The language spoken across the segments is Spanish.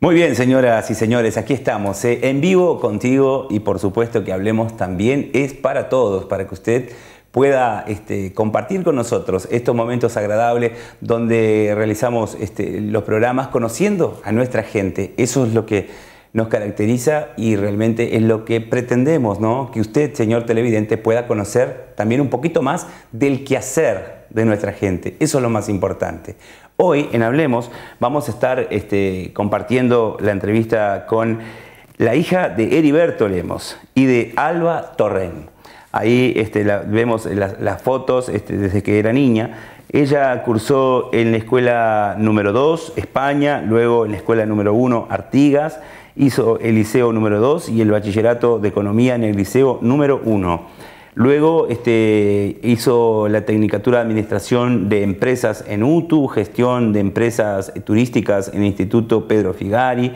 Muy bien, señoras y señores, aquí estamos, eh, en vivo contigo y por supuesto que hablemos también es para todos, para que usted pueda este, compartir con nosotros estos momentos agradables donde realizamos este, los programas conociendo a nuestra gente. Eso es lo que nos caracteriza y realmente es lo que pretendemos, ¿no? Que usted, señor televidente, pueda conocer también un poquito más del quehacer de nuestra gente. Eso es lo más importante. Hoy en Hablemos vamos a estar este, compartiendo la entrevista con la hija de Heriberto Lemos y de Alba Torren. Ahí este, vemos las fotos este, desde que era niña. Ella cursó en la escuela número 2, España, luego en la escuela número 1, Artigas, hizo el liceo número 2 y el bachillerato de economía en el liceo número 1. Luego este, hizo la Tecnicatura de Administración de Empresas en UTU, Gestión de Empresas Turísticas en el Instituto Pedro Figari.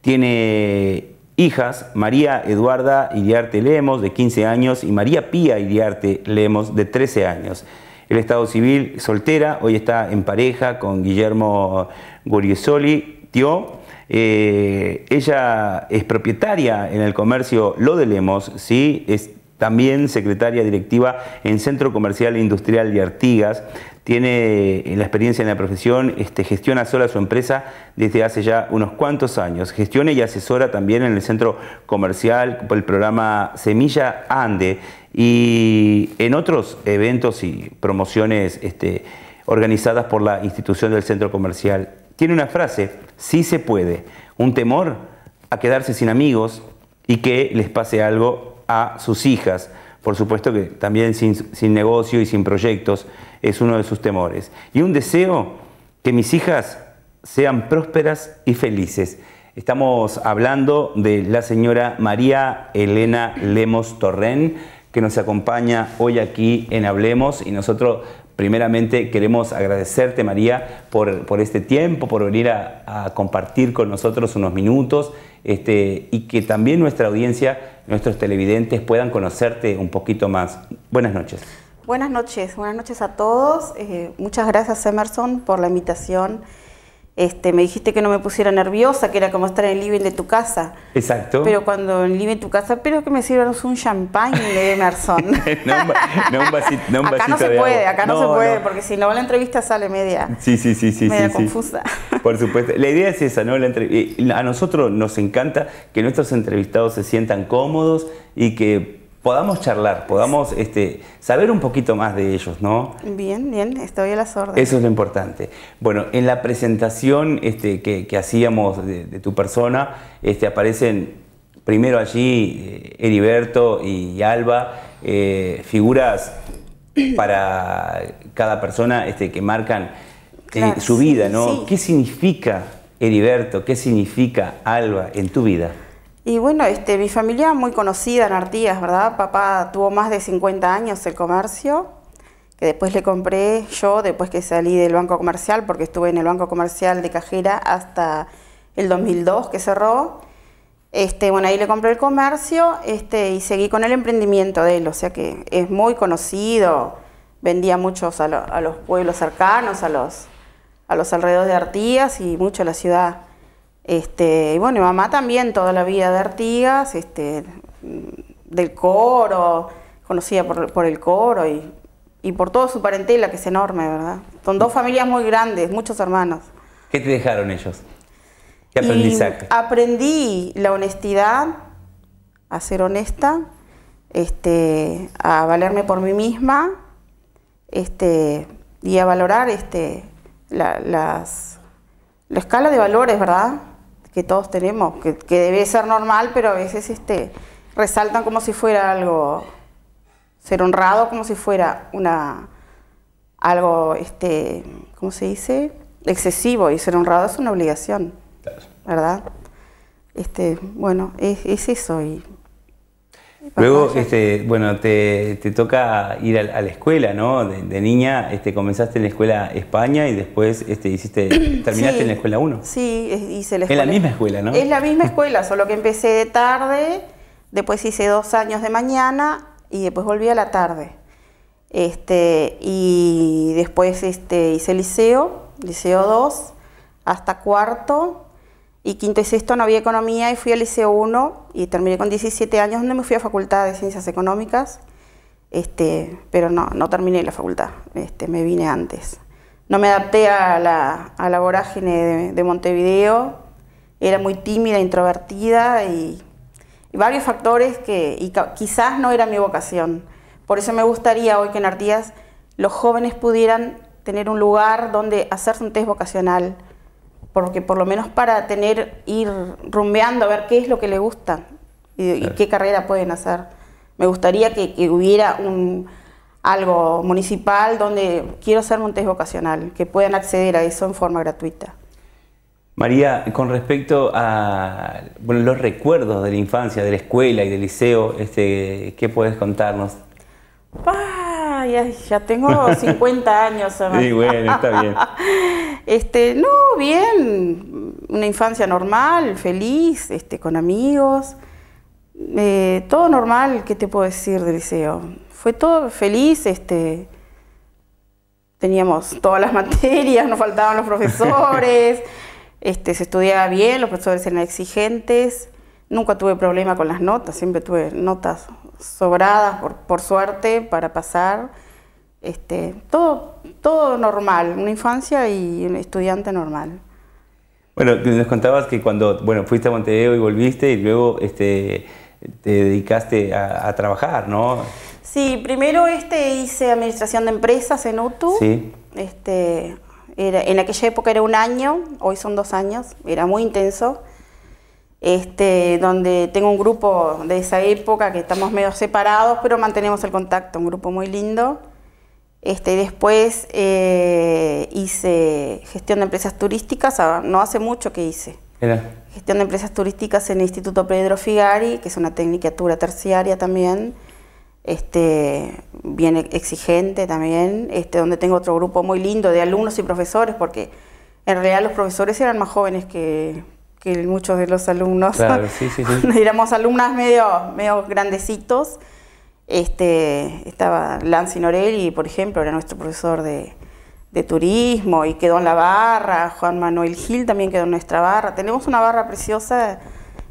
Tiene hijas, María Eduarda Iriarte Lemos, de 15 años, y María Pía Iriarte Lemos, de 13 años. El Estado Civil soltera, hoy está en pareja con Guillermo Goriesoli, tío, eh, ella es propietaria en el comercio Lo de Lemos, es también secretaria directiva en Centro Comercial e Industrial de Artigas. Tiene eh, la experiencia en la profesión, este, gestiona sola su empresa desde hace ya unos cuantos años. Gestiona y asesora también en el centro comercial por el programa Semilla Ande y en otros eventos y promociones este, organizadas por la institución del centro comercial tiene una frase, sí se puede, un temor a quedarse sin amigos y que les pase algo a sus hijas. Por supuesto que también sin, sin negocio y sin proyectos es uno de sus temores. Y un deseo que mis hijas sean prósperas y felices. Estamos hablando de la señora María Elena Lemos Torren, que nos acompaña hoy aquí en Hablemos y nosotros Primeramente queremos agradecerte María por, este tiempo, por venir a, compartir con nosotros unos minutos este, y que también nuestra audiencia, nuestros televidentes puedan conocerte un poquito más. Buenas noches. Buenas noches, buenas noches a todos. Eh, muchas gracias Emerson por la invitación. Este, me dijiste que no me pusiera nerviosa, que era como estar en el living de tu casa. Exacto. Pero cuando en el living de tu casa, pero que me sirvan un champagne de Emerson. no, un, no, vasito, no Acá no se puede, acá no, se puede, porque si no la entrevista sale media. Sí, sí, sí, sí. confusa. Por supuesto. La idea es esa, ¿no? a nosotros nos encanta que nuestros entrevistados se sientan cómodos y que podamos charlar, podamos este, saber un poquito más de ellos, ¿no? Bien, bien, estoy a las órdenes. Eso es lo importante. Bueno, en la presentación este, que, hacíamos de, tu persona, este, aparecen primero allí eh, Heriberto y Alba, eh, figuras para cada persona este, que marcan eh, su vida, ¿no? ¿Qué significa Heriberto? ¿Qué significa Alba en tu vida? Y bueno, este, mi familia muy conocida en Artillas, ¿verdad? Papá tuvo más de 50 años el comercio, que después le compré yo después que salí del banco comercial, porque estuve en el banco comercial de cajera hasta el 2002 que cerró. Este, bueno, ahí le compré el comercio este, y seguí con el emprendimiento de él, o sea que es muy conocido, vendía muchos a, a los pueblos cercanos, a los, a los alrededores de Artías y mucho a la ciudad. Este, y bueno, mi mamá también toda la vida de Artigas, este, del coro, conocida por, el coro y, por toda su parentela, que es enorme, ¿verdad? Son dos familias muy grandes, muchos hermanos. ¿Qué te dejaron ellos? ¿Qué aprendizaje? aprendí la honestidad, a ser honesta, este, a valerme por mí misma este, y a valorar este, la escala de valores, ¿verdad? que todos tenemos, que, que, debe ser normal, pero a veces este, resaltan como si fuera algo, ser honrado como si fuera una, algo, este, ¿cómo se dice? Excesivo, y ser honrado es una obligación, ¿verdad? Este, bueno, es, eso. Y, Luego, este, bueno, te, toca ir a, la escuela, ¿no? De, niña este, comenzaste en la escuela España y después este, hiciste, terminaste en la escuela 1. Sí, hice la escuela. Es la misma escuela, ¿no? Es la misma escuela, solo que empecé de tarde, después hice dos años de mañana y después volví a la tarde. Este, y después este, hice liceo, liceo 2, hasta cuarto, y quinto y sexto no había economía y fui al Liceo 1 y terminé con 17 años donde me fui a Facultad de Ciencias Económicas, este, pero no, no terminé la facultad, este, me vine antes. No me adapté a la, a la vorágine de, Montevideo, era muy tímida, introvertida y, varios factores que quizás no era mi vocación. Por eso me gustaría hoy que en Artigas los jóvenes pudieran tener un lugar donde hacerse un test vocacional, porque por lo menos para tener, ir rumbeando a ver qué es lo que le gusta y, qué carrera pueden hacer. Me gustaría que, hubiera un, algo municipal donde quiero hacer un test vocacional, que puedan acceder a eso en forma gratuita. María, con respecto a los recuerdos de la infancia, de la escuela y del liceo, este, ¿qué puedes contarnos? Ah, ya tengo 50 años. bueno, está bien. este, no, bien, una infancia normal, feliz, este, con amigos, eh, todo normal, ¿qué te puedo decir del liceo? Fue todo feliz, este, teníamos todas las materias, nos faltaban los profesores, este, se estudiaba bien, los profesores eran exigentes, nunca tuve problema con las notas, siempre tuve notas sobradas, por, suerte, para pasar. Este, todo, todo normal, una infancia y un estudiante normal. Bueno, nos contabas que cuando bueno, fuiste a Montevideo y volviste y luego este, te dedicaste a, trabajar, ¿no? Sí, primero este, hice administración de empresas en UTU. Este, era, en aquella época era un año, hoy son dos años, era muy intenso. Este, donde tengo un grupo de esa época que estamos medio separados, pero mantenemos el contacto, un grupo muy lindo. Este, después eh, hice gestión de empresas turísticas, no hace mucho que hice. Gestión de empresas turísticas en el Instituto Pedro Figari, que es una tecnicatura terciaria también, este, bien e, exigente también, este, donde tengo otro grupo muy lindo de alumnos y profesores, porque en realidad los profesores eran más jóvenes que que muchos de los alumnos claro, sí, sí, sí. éramos alumnas medio, medio grandecitos. Este, estaba Lancy Norelli, por ejemplo, era nuestro profesor de, turismo y quedó en la barra. Juan Manuel Gil también quedó en nuestra barra. Tenemos una barra preciosa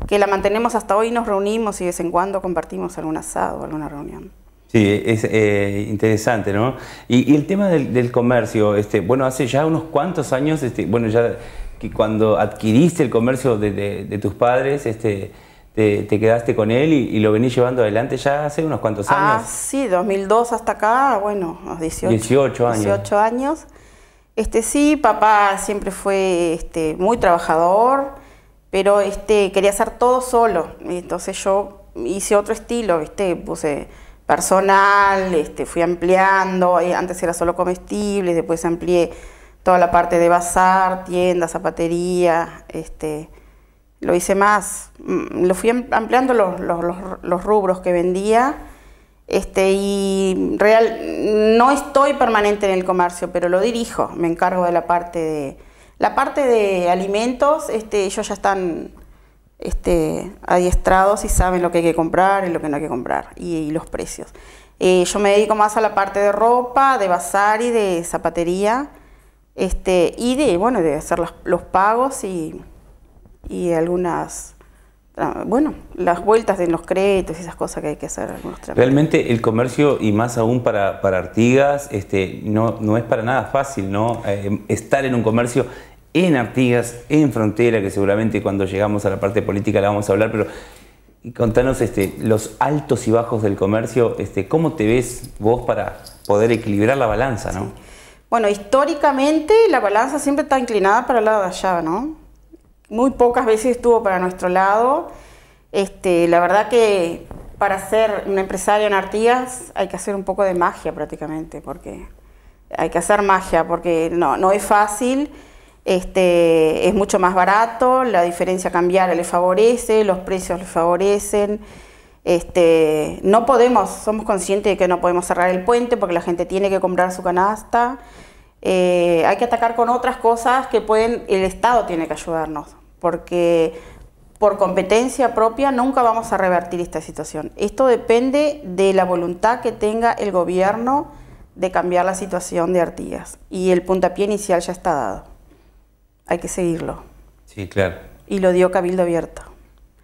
que la mantenemos hasta hoy, nos reunimos y de vez en cuando compartimos algún asado, alguna reunión. Sí, es eh, interesante, ¿no? Y, el tema del, del, comercio, este, bueno, hace ya unos cuantos años, este, bueno, ya que cuando adquiriste el comercio de, tus padres, este, te, quedaste con él y, lo venís llevando adelante ya hace unos cuantos ah, años. Ah, sí, 2002 hasta acá, bueno, 18, 18 años. años. Este, sí, papá siempre fue este, muy trabajador, pero este, quería hacer todo solo. Entonces yo hice otro estilo, puse personal, este, fui ampliando, eh, antes era solo comestibles, después amplié toda la parte de bazar, tienda, zapatería, este, lo hice más, mm, lo fui ampliando los, rubros que vendía. Este, y real, no estoy permanente en el comercio, pero lo dirijo, me encargo de la parte de, la parte de alimentos, este, ellos ya están este, adiestrados y saben lo que hay que comprar y lo que no hay que comprar y, los precios. Eh, yo me dedico más a la parte de ropa, de bazar y de zapatería. Este, y de, bueno, de hacer los, pagos y, y algunas ah, bueno, las vueltas de los créditos y esas cosas que hay que hacer. Realmente el comercio, y más aún para, para Artigas, este, no, no es para nada fácil, ¿no? Eh, estar en un comercio en Artigas, en Frontera, que seguramente cuando llegamos a la parte política la vamos a hablar, pero contanos este, los altos y bajos del comercio, este, ¿cómo te ves vos para poder equilibrar la balanza, no? Bueno, históricamente la balanza siempre está inclinada para el lado de allá, ¿no? Muy pocas veces estuvo para nuestro lado. Este, la verdad que para ser un empresario en Artigas hay que hacer un poco de magia prácticamente, porque hay que hacer magia, porque no, no es fácil, este, es mucho más barato, la diferencia cambiar le favorece, los precios le favorecen. Este, no podemos, somos conscientes de que no podemos cerrar el puente porque la gente tiene que comprar su canasta. Eh, hay que atacar con otras cosas que pueden, el Estado tiene que ayudarnos, porque por competencia propia nunca vamos a revertir esta situación. Esto depende de la voluntad que tenga el gobierno de cambiar la situación de Artigas. Y el puntapié inicial ya está dado. Hay que seguirlo. Sí, claro. Y lo dio Cabildo Abierto.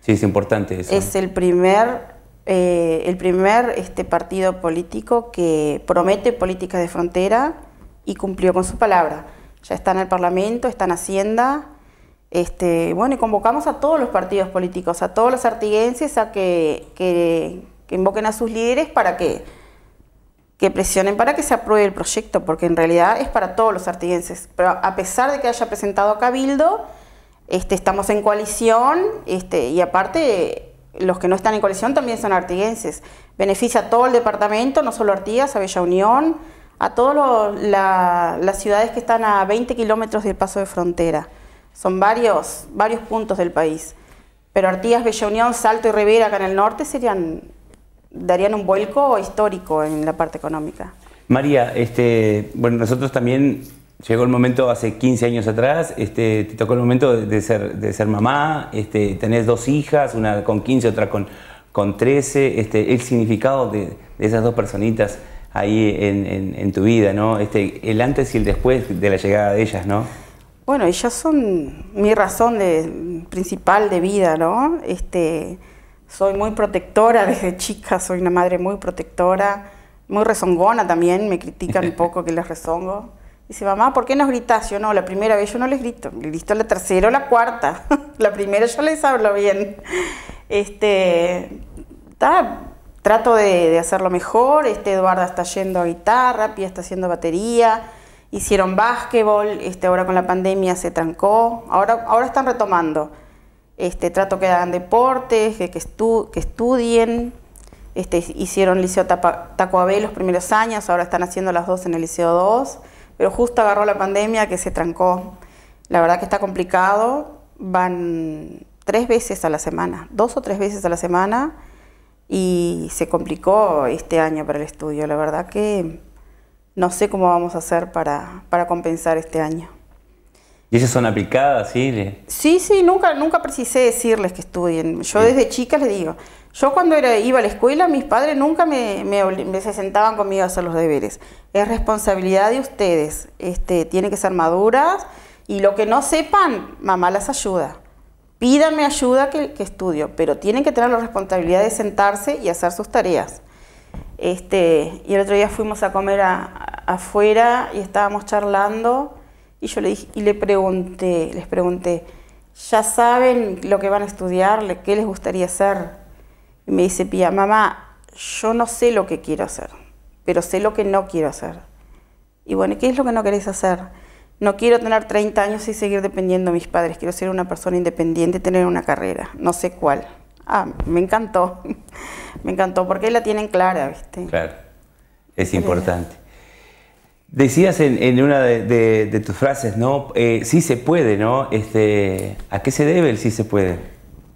Sí, es importante eso. Es el primer, eh, el primer este, partido político que promete políticas de frontera y cumplió con su palabra. Ya está en el Parlamento, está en Hacienda. Este, bueno, y convocamos a todos los partidos políticos, a todos los artiguenses a que, que, que invoquen a sus líderes para que, que presionen para que se apruebe el proyecto, porque en realidad es para todos los artiguenses. Pero a pesar de que haya presentado a Cabildo, este, estamos en coalición este, y aparte los que no están en coalición también son artiguenses. Beneficia a todo el departamento, no solo Artigas, a Bella Unión, a todas las ciudades que están a 20 kilómetros del paso de frontera. Son varios, varios puntos del país. Pero Artigas, Bella Unión, Salto y Rivera acá en el norte serían, darían un vuelco histórico en la parte económica. María, este, bueno, nosotros también llegó el momento hace 15 años atrás, este, te tocó el momento de ser, mamá, este, tenés dos hijas, una con 15, otra con, 13, este, el significado de, esas dos personitas ahí en, tu vida, ¿no? el antes y el después de la llegada de ellas, Bueno, ellas son mi razón principal de vida, soy muy protectora desde chica, soy una madre muy protectora, muy rezongona también, me critican un poco que les rezongo. Dice, mamá, ¿por qué nos gritas? Yo no, la primera vez yo no les grito, le grito la tercera o la cuarta. la primera yo les hablo bien. Este, trato de, hacerlo mejor. Este, Eduarda está yendo a guitarra, Pia está haciendo batería. Hicieron básquetbol, este, ahora con la pandemia se trancó. Ahora, ahora están retomando. Este, trato que hagan deportes, que, estudien. Este, hicieron Liceo Taco los primeros años, ahora están haciendo las dos en el Liceo 2 pero justo agarró la pandemia que se trancó. La verdad que está complicado, van tres veces a la semana, dos o tres veces a la semana, y se complicó este año para el estudio. La verdad que no sé cómo vamos a hacer para, para compensar este año. ¿Y esas son aplicadas, sí? Sí, sí, nunca, nunca precisé decirles que estudien. Yo desde chica les digo, yo cuando era, iba a la escuela, mis padres nunca me, se sentaban conmigo a hacer los deberes. Es responsabilidad de ustedes. Este, tienen que ser maduras y lo que no sepan, mamá las ayuda. Pídanme ayuda que, estudio, pero tienen que tener la responsabilidad de sentarse y hacer sus tareas. Este, y el otro día fuimos a comer afuera y estábamos charlando y yo le dije, y le pregunté, les pregunté, ¿ya saben lo que van a estudiar? ¿Qué les gustaría hacer? Y me dice Pía, mamá, yo no sé lo que quiero hacer, pero sé lo que no quiero hacer. Y bueno, ¿qué es lo que no querés hacer? No quiero tener 30 años y seguir dependiendo de mis padres, quiero ser una persona independiente, tener una carrera, no sé cuál. Ah, me encantó, me encantó, porque la tienen clara, ¿viste? Claro, es importante. Decías en, una de, tus frases, ¿no? Eh, sí se puede, ¿no? Este, ¿A qué se debe el sí se puede?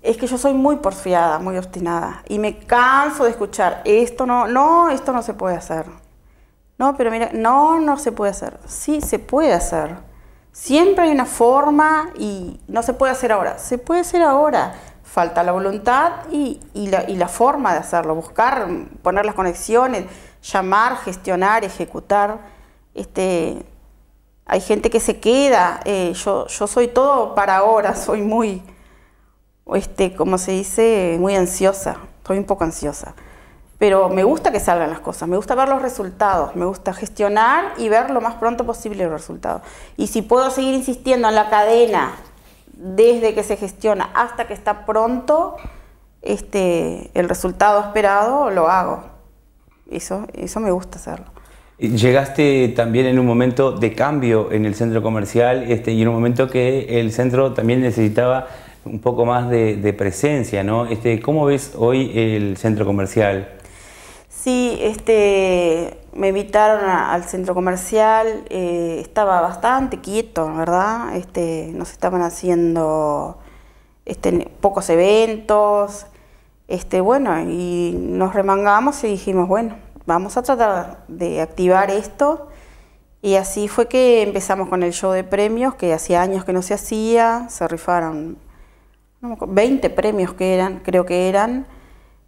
Es que yo soy muy porfiada, muy obstinada. Y me canso de escuchar, esto no, no, esto no se puede hacer. No, pero mira, no, no se puede hacer. Sí, se puede hacer. Siempre hay una forma y no se puede hacer ahora. Se puede hacer ahora. Falta la voluntad y la forma de hacerlo. Buscar, poner las conexiones, llamar, gestionar, ejecutar este, hay gente que se queda. Eh, yo, soy todo para ahora, soy muy, este, como se dice, muy ansiosa. soy un poco ansiosa. Pero me gusta que salgan las cosas, me gusta ver los resultados, me gusta gestionar y ver lo más pronto posible los resultados. Y si puedo seguir insistiendo en la cadena desde que se gestiona hasta que está pronto este, el resultado esperado, lo hago. eso me gusta hacerlo. Llegaste también en un momento de cambio en el centro comercial este, y en un momento que el centro también necesitaba un poco más de, presencia, ¿no? Este, ¿Cómo ves hoy el centro comercial? Sí, este, me invitaron al centro comercial, eh, estaba bastante quieto, ¿verdad? Este, nos estaban haciendo este, pocos eventos, este, bueno, y nos remangamos y dijimos, bueno, vamos a tratar de activar esto. Y así fue que empezamos con el show de premios, que hacía años que no se hacía, se rifaron 20 premios que eran, creo que eran.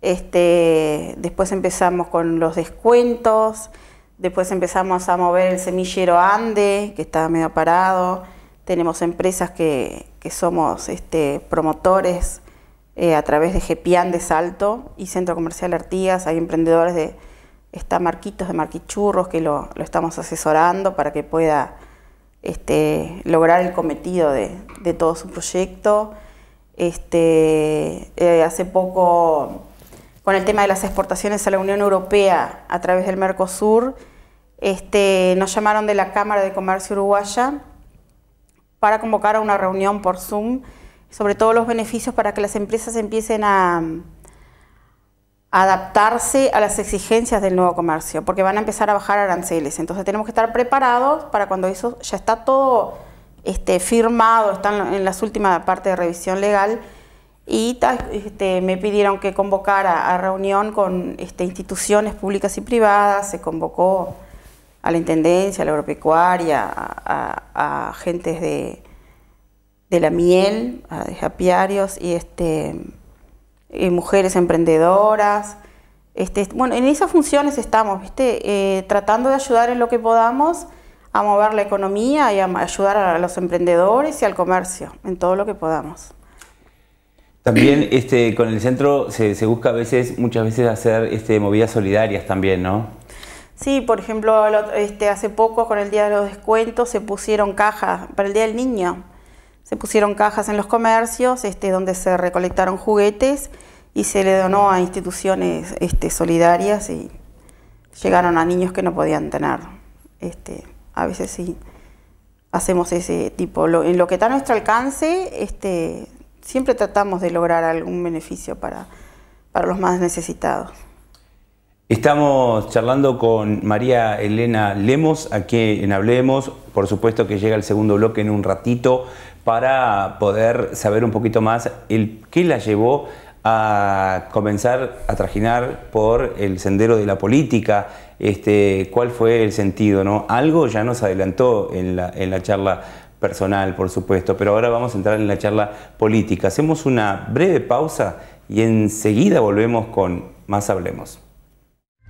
Este, después empezamos con los descuentos, después empezamos a mover el semillero Ande, que estaba medio parado. Tenemos empresas que, somos este, promotores eh, a través de Gepián de Salto y Centro Comercial Artigas, hay emprendedores de está Marquitos de Marquichurros, que lo, estamos asesorando para que pueda este, lograr el cometido de, todo su proyecto. Este, eh, hace poco, con el tema de las exportaciones a la Unión Europea a través del Mercosur, este, nos llamaron de la Cámara de Comercio Uruguaya para convocar a una reunión por Zoom sobre todos los beneficios para que las empresas empiecen a, adaptarse a las exigencias del nuevo comercio, porque van a empezar a bajar aranceles. Entonces tenemos que estar preparados para cuando eso ya está todo este, firmado, están en las últimas partes de revisión legal. Y este, me pidieron que convocara a reunión con este, instituciones públicas y privadas, se convocó a la Intendencia, a la Agropecuaria, a, agentes de, de la miel, a, de apiarios y este eh, mujeres emprendedoras. Este, bueno, en esas funciones estamos, ¿viste? Eh, tratando de ayudar en lo que podamos a mover la economía y a ayudar a los emprendedores y al comercio, en todo lo que podamos. También este, con el centro se, busca a veces, muchas veces hacer este, movidas solidarias también, ¿no? Sí, por ejemplo, este, hace poco con el Día de los Descuentos se pusieron cajas para el Día del Niño se pusieron cajas en los comercios este, donde se recolectaron juguetes y se le donó a instituciones este, solidarias y llegaron a niños que no podían tener. Este, a veces sí hacemos ese tipo. en lo que está a nuestro alcance, siempre tratamos de lograr algún beneficio para los más necesitados. Estamos charlando con María Elena Lemos, aquí en Hablemos. Por supuesto que llega el segundo bloque en un ratito para poder saber un poquito más el qué la llevó a comenzar a trajinar por el sendero de la política, este, cuál fue el sentido, ¿no? Algo ya nos adelantó en la, en la charla personal, por supuesto, pero ahora vamos a entrar en la charla política. Hacemos una breve pausa y enseguida volvemos con Más Hablemos.